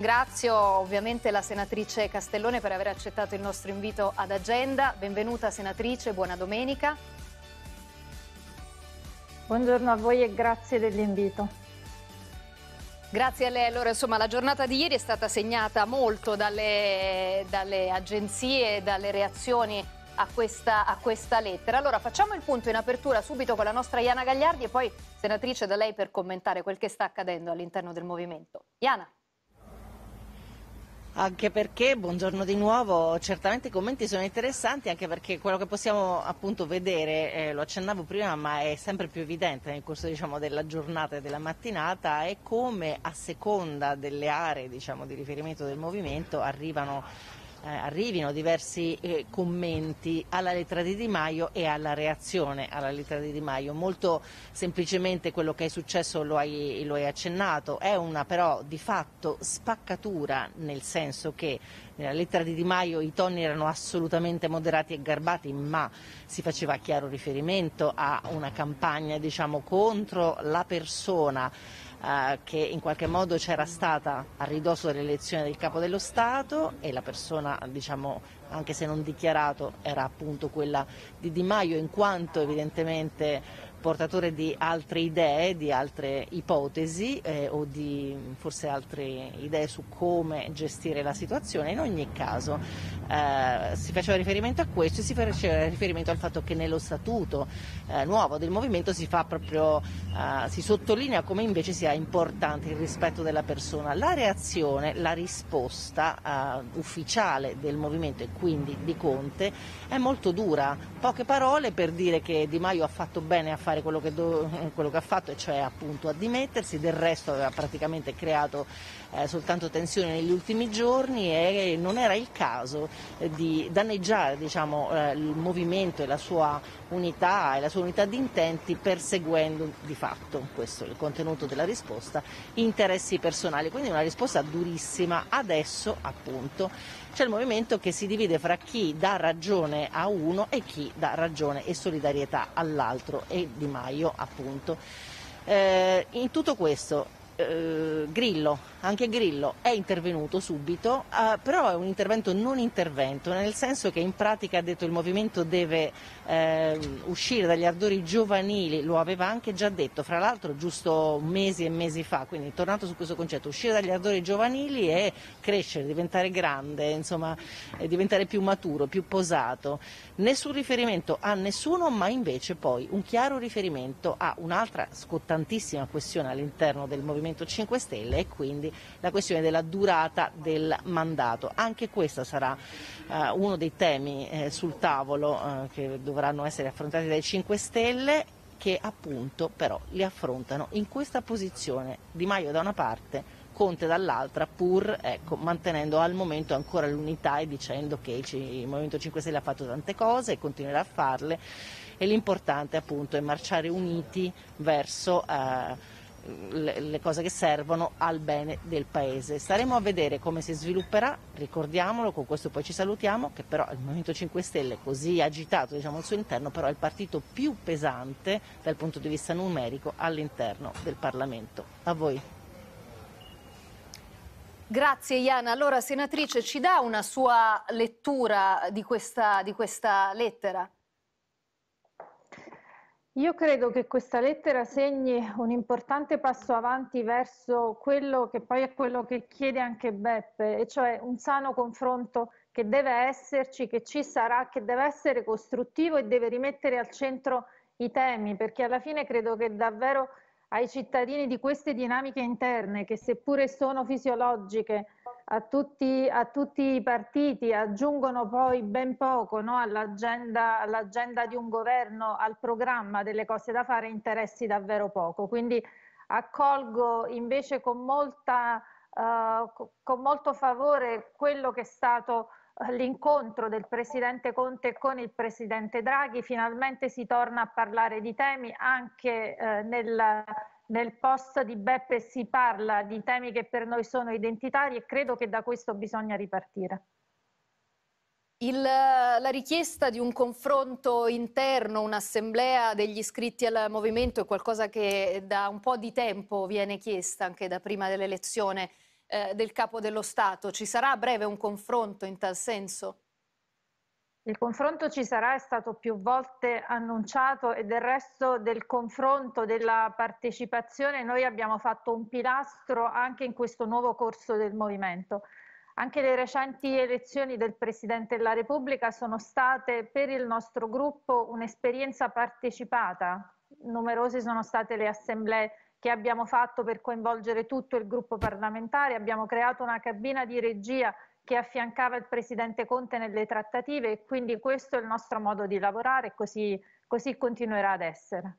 Ringrazio ovviamente la senatrice Castellone per aver accettato il nostro invito ad agenda. Benvenuta senatrice, buona domenica. Buongiorno a voi e grazie dell'invito. Grazie a lei. Allora, insomma, la giornata di ieri è stata segnata molto dalle, dalle agenzie, dalle reazioni a questa, a questa, lettera. Allora, facciamo il punto in apertura subito con la nostra Iana Gagliardi e poi, senatrice, da lei per commentare quel che sta accadendo all'interno del movimento. Iana. Anche perché, buongiorno di nuovo, certamente i commenti sono interessanti anche perché quello che possiamo appunto vedere, eh, lo accennavo prima ma è sempre più evidente nel corso diciamo, della giornata e della mattinata, è come a seconda delle aree diciamo, di riferimento del movimento arrivano eh, arrivino diversi eh, commenti alla lettera di Di Maio e alla reazione alla lettera di Di Maio. Molto semplicemente quello che è successo lo hai, lo hai accennato, è una però di fatto spaccatura nel senso che nella lettera di Di Maio i toni erano assolutamente moderati e garbati, ma si faceva chiaro riferimento a una campagna diciamo, contro la persona eh, che in qualche modo c'era stata a ridosso dell'elezione del capo dello Stato e la persona, diciamo, anche se non dichiarato, era appunto quella di Di Maio in quanto evidentemente portatore di altre idee, di altre ipotesi eh, o di forse altre idee su come gestire la situazione. In ogni caso eh, si faceva riferimento a questo e si faceva riferimento al fatto che nello statuto eh, nuovo del movimento si, proprio, eh, si sottolinea come invece sia importante il rispetto della persona. La reazione, la risposta eh, ufficiale del movimento e quindi di Conte è molto dura. Poche parole per dire che Di Maio ha fatto bene a fare fare quello che, do, eh, quello che, ha fatto, e cioè appunto a dimettersi, del resto aveva praticamente creato eh, soltanto tensione negli ultimi giorni e non era il caso eh, di danneggiare diciamo, eh, il movimento e la sua unità e la sua unità di intenti perseguendo di fatto, questo è il contenuto della risposta, interessi personali. Quindi una risposta durissima adesso appunto c'è il movimento che si divide fra chi dà ragione a uno e chi dà ragione e solidarietà all'altro e Di Maio appunto. Eh, in tutto questo eh, Grillo, anche Grillo è intervenuto subito, eh, però è un intervento non intervento, nel senso che in pratica ha detto il movimento deve eh, uscire dagli ardori giovanili, lo aveva anche già detto, fra l'altro giusto mesi e mesi fa, quindi tornato su questo concetto, uscire dagli ardori giovanili e crescere, diventare grande, insomma, eh, diventare più maturo, più posato. Nessun riferimento a nessuno, ma invece poi un chiaro riferimento a un'altra scottantissima questione all'interno del movimento Movimento 5 Stelle e quindi la questione della durata del mandato. Anche questo sarà eh, uno dei temi eh, sul tavolo eh, che dovranno essere affrontati dai 5 Stelle che appunto però li affrontano in questa posizione Di Maio da una parte Conte dall'altra pur ecco, mantenendo al momento ancora l'unità e dicendo che il Movimento 5 Stelle ha fatto tante cose e continuerà a farle e l'importante appunto è marciare uniti verso eh, le, le cose che servono al bene del Paese. Staremo a vedere come si svilupperà, ricordiamolo, con questo poi ci salutiamo, che però il Movimento 5 Stelle, così agitato diciamo, al suo interno, però è il partito più pesante dal punto di vista numerico all'interno del Parlamento. A voi. Grazie Iana. Allora, senatrice, ci dà una sua lettura di questa, di questa lettera? Io credo che questa lettera segni un importante passo avanti verso quello che poi è quello che chiede anche Beppe, e cioè un sano confronto che deve esserci, che ci sarà, che deve essere costruttivo e deve rimettere al centro i temi, perché alla fine credo che davvero ai cittadini di queste dinamiche interne, che seppure sono fisiologiche, a tutti, a tutti, i partiti, aggiungono poi ben poco no, all'agenda, all'agenda, di un governo, al programma delle cose da fare, interessi davvero poco. Quindi accolgo invece con, molta, eh, con molto favore quello che è stato eh, l'incontro del Presidente Conte con il Presidente Draghi, finalmente si torna a parlare di temi anche eh, nel, nel post di Beppe si parla di temi che per noi sono identitari e credo che da questo bisogna ripartire. Il, la richiesta di un confronto interno, un'assemblea degli iscritti al movimento è qualcosa che da un po' di tempo viene chiesta anche da prima dell'elezione eh, del capo dello Stato. Ci sarà a breve un confronto in tal senso? Il confronto ci sarà, è stato più volte annunciato e del resto del confronto, della partecipazione, noi abbiamo fatto un pilastro anche in questo nuovo corso del movimento. Anche le recenti elezioni del Presidente della Repubblica sono state per il nostro gruppo un'esperienza partecipata. Numerose sono state le assemblee che abbiamo fatto per coinvolgere tutto il gruppo parlamentare, abbiamo creato una cabina di regia che affiancava il presidente Conte nelle trattative e quindi questo è il nostro modo di lavorare e così, così continuerà ad essere.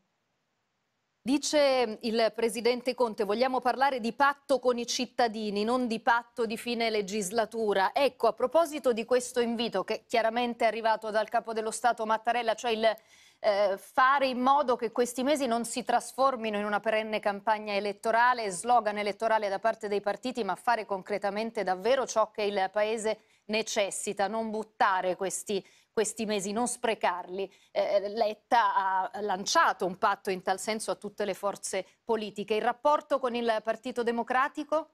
Dice il presidente Conte, vogliamo parlare di patto con i cittadini, non di patto di fine legislatura. Ecco, a proposito di questo invito che chiaramente è arrivato dal capo dello Stato Mattarella, cioè il eh, fare in modo che questi mesi non si trasformino in una perenne campagna elettorale, slogan elettorale da parte dei partiti, ma fare concretamente davvero ciò che il Paese necessita, non buttare questi questi mesi, non sprecarli. Eh, Letta ha lanciato un patto in tal senso a tutte le forze politiche. Il rapporto con il Partito Democratico?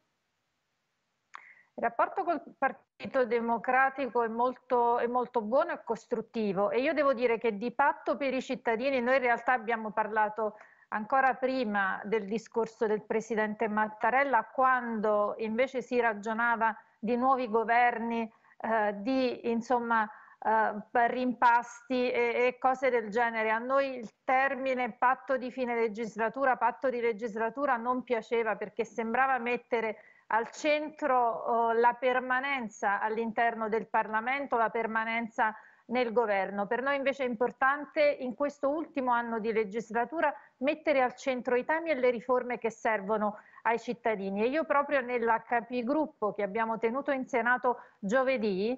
Il rapporto col Partito Democratico è molto, è molto, buono e costruttivo e io devo dire che di patto per i cittadini noi in realtà abbiamo parlato ancora prima del discorso del Presidente Mattarella quando invece si ragionava di nuovi governi, eh, di insomma, eh, rimpasti e, e, cose del genere. A noi il termine patto di fine legislatura, patto di legislatura non piaceva perché sembrava mettere al centro eh, la permanenza all'interno del Parlamento, la permanenza nel governo. Per noi invece è importante in questo ultimo anno di legislatura mettere al centro i temi e le riforme che servono ai cittadini. E io proprio nella capigruppo che abbiamo tenuto in Senato giovedì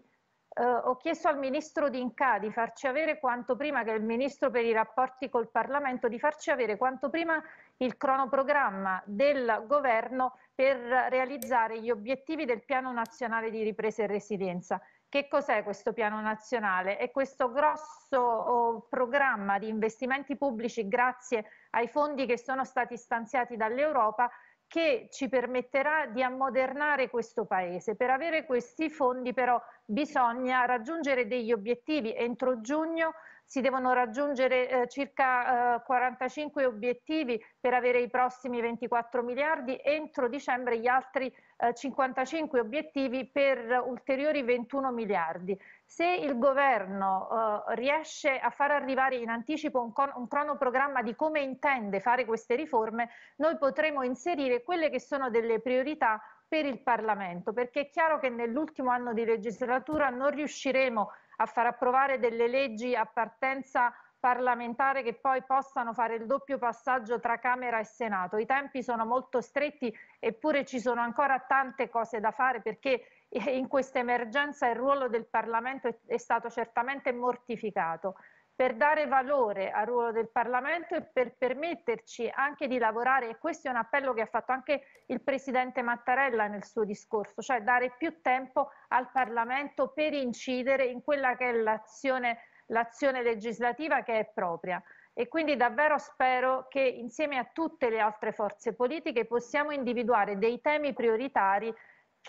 eh, ho chiesto al ministro D'Inca di farci avere quanto prima, che è il ministro per i rapporti col Parlamento, di farci avere quanto prima il cronoprogramma del governo per realizzare gli obiettivi del piano nazionale di ripresa e Residenza. Che cos'è questo piano nazionale? È questo grosso oh, programma di investimenti pubblici grazie ai fondi che sono stati stanziati dall'Europa che ci permetterà di ammodernare questo paese. Per avere questi fondi però bisogna raggiungere degli obiettivi. Entro giugno si devono raggiungere eh, circa eh, 45 obiettivi per avere i prossimi 24 miliardi, entro dicembre gli altri eh, 55 obiettivi per ulteriori 21 miliardi. Se il governo eh, riesce a far arrivare in anticipo un, un cronoprogramma di come intende fare queste riforme, noi potremo inserire quelle che sono delle priorità per il Parlamento, perché è chiaro che nell'ultimo anno di legislatura non riusciremo a far approvare delle leggi a partenza parlamentare che poi possano fare il doppio passaggio tra Camera e Senato. I tempi sono molto stretti eppure ci sono ancora tante cose da fare perché eh, in questa emergenza il ruolo del Parlamento è stato certamente mortificato per dare valore al ruolo del Parlamento e per permetterci anche di lavorare, e questo è un appello che ha fatto anche il Presidente Mattarella nel suo discorso, cioè dare più tempo al Parlamento per incidere in quella che è l'azione, l'azione legislativa che è propria. E quindi davvero spero che insieme a tutte le altre forze politiche possiamo individuare dei temi prioritari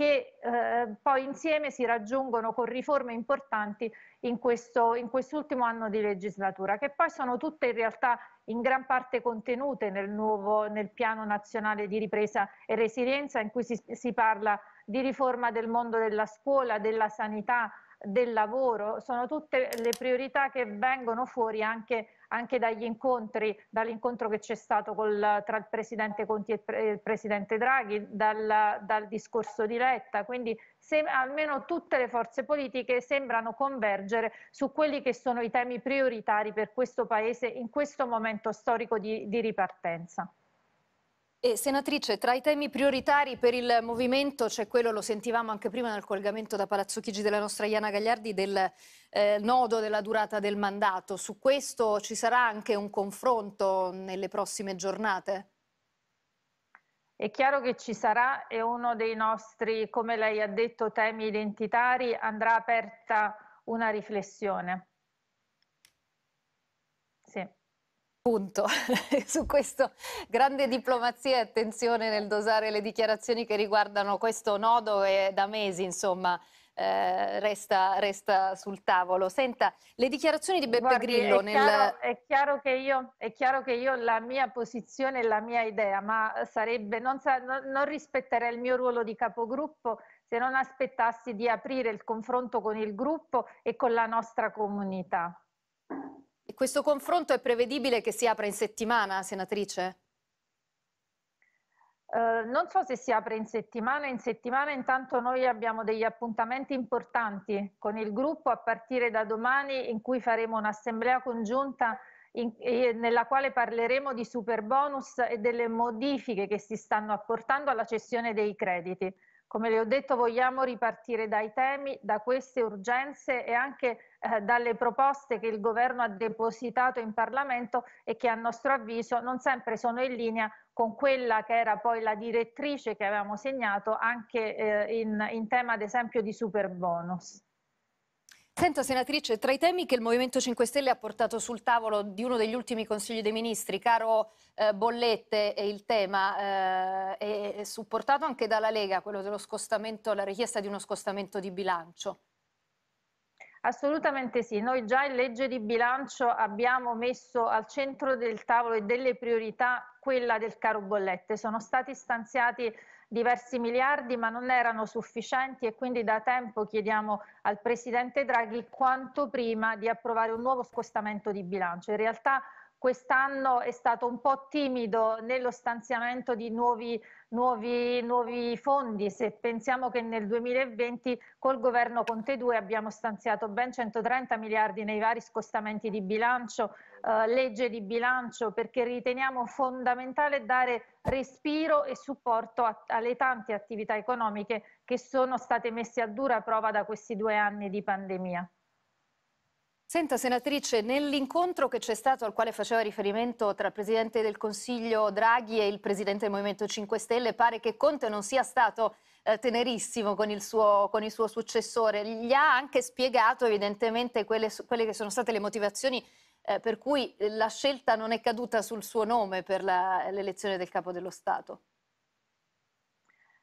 che eh, poi insieme si raggiungono con riforme importanti in, questo, in quest'ultimo anno di legislatura, che poi sono tutte in realtà in gran parte contenute nel, nuovo, nel piano nazionale di ripresa e resilienza in cui si, si parla di riforma del mondo della scuola, della sanità, del lavoro, sono tutte le priorità che vengono fuori anche anche dagli incontri, dall'incontro che c'è stato col, tra il Presidente Conti e il Presidente Draghi, dal, dal discorso di Letta, quindi se, almeno tutte le forze politiche sembrano convergere su quelli che sono i temi prioritari per questo Paese in questo momento storico di, di ripartenza. E senatrice, tra i temi prioritari per il movimento c'è quello, lo sentivamo anche prima nel collegamento da Palazzo Chigi della nostra Iana Gagliardi, del eh, nodo della durata del mandato. Su questo ci sarà anche un confronto nelle prossime giornate? È chiaro che ci sarà e uno dei nostri, come lei ha detto, temi identitari andrà aperta una riflessione. Punto. Su questo grande diplomazia e attenzione nel dosare le dichiarazioni che riguardano questo nodo e da mesi, insomma, eh, resta, resta, sul tavolo. Senta, le dichiarazioni di Beppe Guardi, Grillo... È, nel... chiaro, è, chiaro io, è, chiaro, che io, la mia posizione e la mia idea, ma sarebbe, non, sa, non, non rispetterei il mio ruolo di capogruppo se non aspettassi di aprire il confronto con il gruppo e con la nostra comunità. Questo confronto è prevedibile che si apra in settimana, senatrice? Uh, non so se si apre in settimana, in settimana intanto noi abbiamo degli appuntamenti importanti con il gruppo a partire da domani in cui faremo un'assemblea congiunta in, eh, nella quale parleremo di super bonus e delle modifiche che si stanno apportando alla cessione dei crediti. Come le ho detto, vogliamo ripartire dai temi, da queste urgenze e anche eh, dalle proposte che il governo ha depositato in Parlamento e che a nostro avviso non sempre sono in linea con quella che era poi la direttrice che avevamo segnato anche eh, in, in tema ad esempio di super bonus. Senta senatrice, tra i temi che il Movimento 5 Stelle ha portato sul tavolo di uno degli ultimi consigli dei ministri, caro eh, Bollette, è il tema eh, è supportato anche dalla Lega, quello dello scostamento, la richiesta di uno scostamento di bilancio. Assolutamente sì, noi già in legge di bilancio abbiamo messo al centro del tavolo e delle priorità quella del caro bollette. Sono stati stanziati diversi miliardi ma non erano sufficienti e quindi da tempo chiediamo al Presidente Draghi quanto prima di approvare un nuovo scostamento di bilancio. In realtà quest'anno è stato un po' timido nello stanziamento di nuovi, nuovi, nuovi, fondi, se pensiamo che nel 2020 col governo Conte 2 abbiamo stanziato ben 130 miliardi nei vari scostamenti di bilancio, eh, legge di bilancio, perché riteniamo fondamentale dare respiro e supporto a, alle tante attività economiche che sono state messe a dura prova da questi due anni di pandemia. Senta senatrice, nell'incontro che c'è stato al quale faceva riferimento tra il Presidente del Consiglio Draghi e il Presidente del Movimento 5 Stelle pare che Conte non sia stato eh, tenerissimo con il, suo, con il, suo, successore. Gli ha anche spiegato evidentemente quelle, quelle che sono state le motivazioni eh, per cui la scelta non è caduta sul suo nome per l'elezione del Capo dello Stato.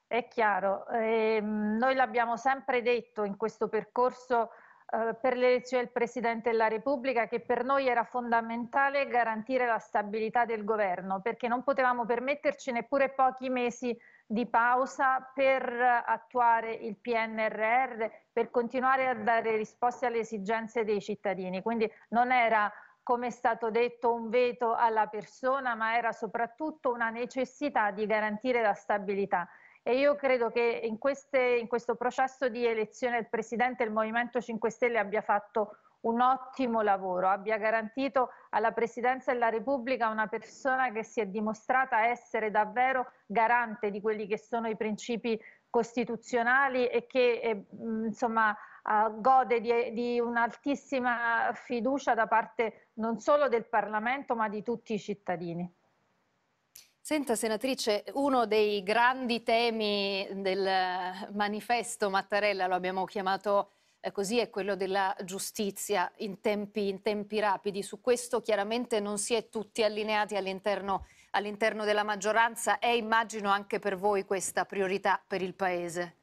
È chiaro, eh, noi l'abbiamo sempre detto in questo percorso eh, per l'elezione del Presidente della Repubblica che per noi era fondamentale garantire la stabilità del governo perché non potevamo permetterci neppure pochi mesi di pausa per attuare il PNRR, per continuare a dare risposte alle esigenze dei cittadini. Quindi non era come è stato detto, un veto alla persona, ma era soprattutto una necessità di garantire la stabilità. E io credo che in, queste, in questo processo di elezione del Presidente il Movimento 5 Stelle abbia fatto un ottimo lavoro, abbia garantito alla Presidenza della Repubblica una persona che si è dimostrata essere davvero garante di quelli che sono i principi costituzionali e che eh, insomma, eh, gode di, di un'altissima fiducia da parte non solo del Parlamento ma di tutti i cittadini. Senta senatrice, uno dei grandi temi del manifesto Mattarella, lo abbiamo chiamato eh, così, è quello della giustizia in tempi, in tempi rapidi. Su questo chiaramente non si è tutti allineati all'interno, all della maggioranza. È immagino anche per voi questa priorità per il Paese.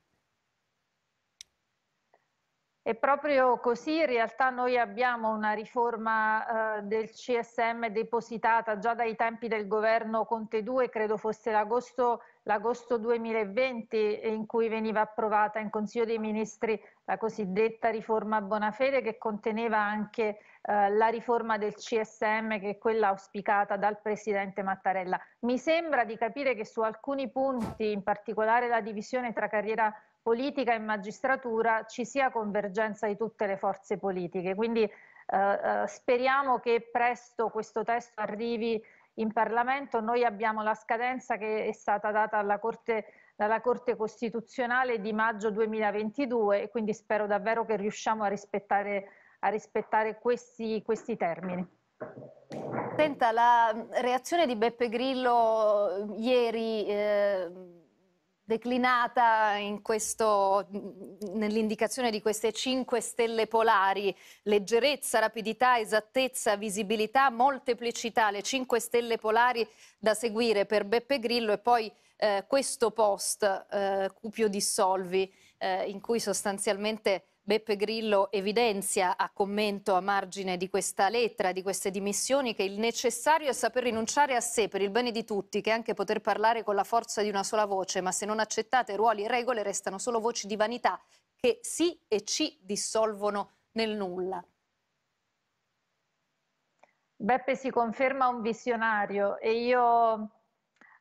È proprio così, in realtà noi abbiamo una riforma eh, del CSM depositata già dai tempi del governo Conte 2, credo fosse l'agosto, l'agosto 2020, eh, in cui veniva approvata in Consiglio dei Ministri la cosiddetta riforma Bonafede che conteneva anche eh, la riforma del CSM che è quella auspicata dal Presidente Mattarella. Mi sembra di capire che su alcuni punti, in particolare la divisione tra carriera politica e magistratura ci sia convergenza di tutte le forze politiche. Quindi eh, eh, speriamo che presto questo testo arrivi in Parlamento. Noi abbiamo la scadenza che è stata data Corte, dalla Corte Costituzionale di maggio 2022 e quindi spero davvero che riusciamo a rispettare, a rispettare questi, questi termini. Senta, la reazione di Beppe Grillo eh, ieri eh, declinata mm, nell'indicazione di queste cinque stelle polari, leggerezza, rapidità, esattezza, visibilità, molteplicità, le cinque stelle polari da seguire per Beppe Grillo e poi eh, questo post eh, Cupio Dissolvi eh, in cui sostanzialmente Beppe Grillo evidenzia a commento a margine di questa lettera, di queste dimissioni, che il necessario è saper rinunciare a sé per il bene di tutti, che anche poter parlare con la forza di una sola voce, ma se non accettate ruoli e regole restano solo voci di vanità che sì e ci dissolvono nel nulla. Beppe si conferma un visionario e io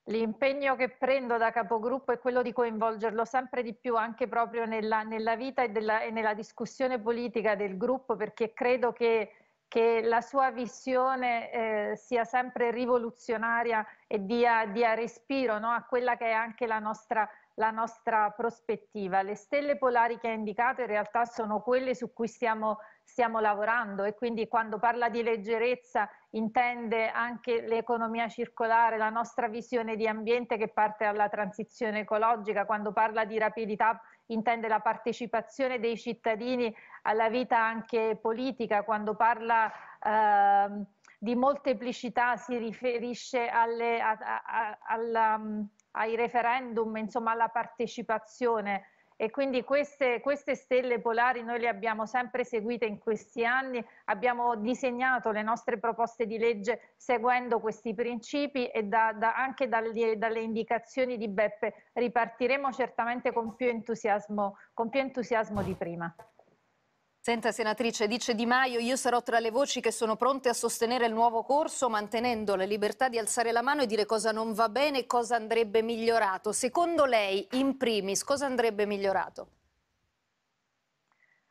L'impegno che prendo da capogruppo è quello di coinvolgerlo sempre di più anche proprio nella, nella vita e, della, e, nella discussione politica del gruppo perché credo che, che la sua visione eh, sia sempre rivoluzionaria e dia, dia respiro no? a quella che è anche la nostra la nostra prospettiva. Le stelle polari che ha indicato in realtà sono quelle su cui stiamo, stiamo lavorando e quindi quando parla di leggerezza intende anche l'economia circolare, la nostra visione di ambiente che parte dalla transizione ecologica, quando parla di rapidità intende la partecipazione dei cittadini alla vita anche politica, quando parla eh, di molteplicità si riferisce alle, a, a, a, alla ai referendum, insomma alla partecipazione e quindi queste, queste, stelle polari noi le abbiamo sempre seguite in questi anni, abbiamo disegnato le nostre proposte di legge seguendo questi principi e da, da, anche dalle, dalle, indicazioni di Beppe ripartiremo certamente con più entusiasmo, con più entusiasmo di prima. Senta senatrice, dice Di Maio, io sarò tra le voci che sono pronte a sostenere il nuovo corso mantenendo la libertà di alzare la mano e dire cosa non va bene e cosa andrebbe migliorato. Secondo lei, in primis, cosa andrebbe migliorato?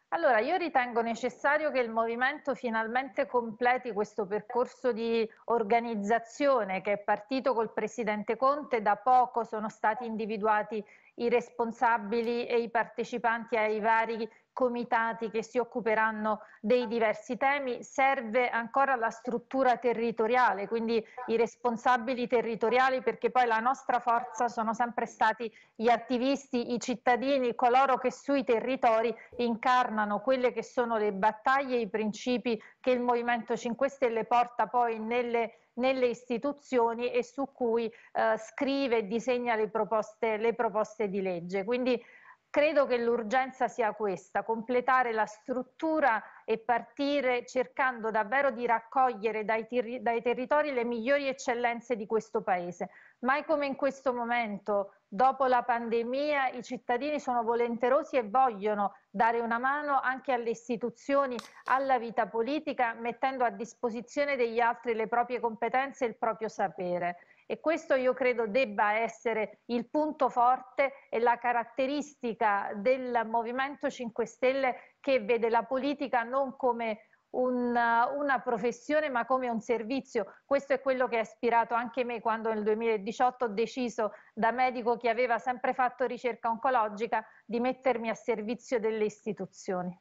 Allora, io ritengo necessario che il movimento finalmente completi questo percorso di organizzazione che è partito col presidente Conte, da poco sono stati individuati i responsabili e i partecipanti ai vari comitati che si occuperanno dei diversi temi, serve ancora la struttura territoriale, quindi i responsabili territoriali, perché poi la nostra forza sono sempre stati gli attivisti, i cittadini, coloro che sui territori incarnano quelle che sono le battaglie, i principi che il Movimento 5 Stelle porta poi nelle nelle istituzioni e su cui eh, scrive e disegna le proposte, le proposte di legge. Quindi credo che l'urgenza sia questa, completare la struttura e partire cercando davvero di raccogliere dai, ter dai territori le migliori eccellenze di questo Paese. Mai come in questo momento dopo la pandemia i cittadini sono volenterosi e vogliono dare una mano anche alle istituzioni, alla vita politica, mettendo a disposizione degli altri le proprie competenze e il proprio sapere. E questo io credo debba essere il punto forte e la caratteristica del Movimento 5 Stelle che vede la politica non come una, una professione ma come un servizio. Questo è quello che ha ispirato anche me quando nel 2018 ho deciso da medico che aveva sempre fatto ricerca oncologica di mettermi a servizio delle istituzioni.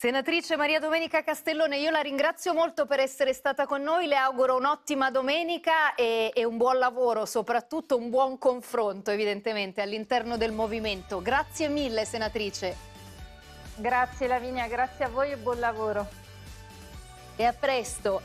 Senatrice Maria Domenica Castellone, io la ringrazio molto per essere stata con noi, le auguro un'ottima domenica e, e un buon lavoro, soprattutto un buon confronto evidentemente all'interno del movimento. Grazie mille senatrice. Grazie Lavinia, grazie a voi e buon lavoro. E a presto.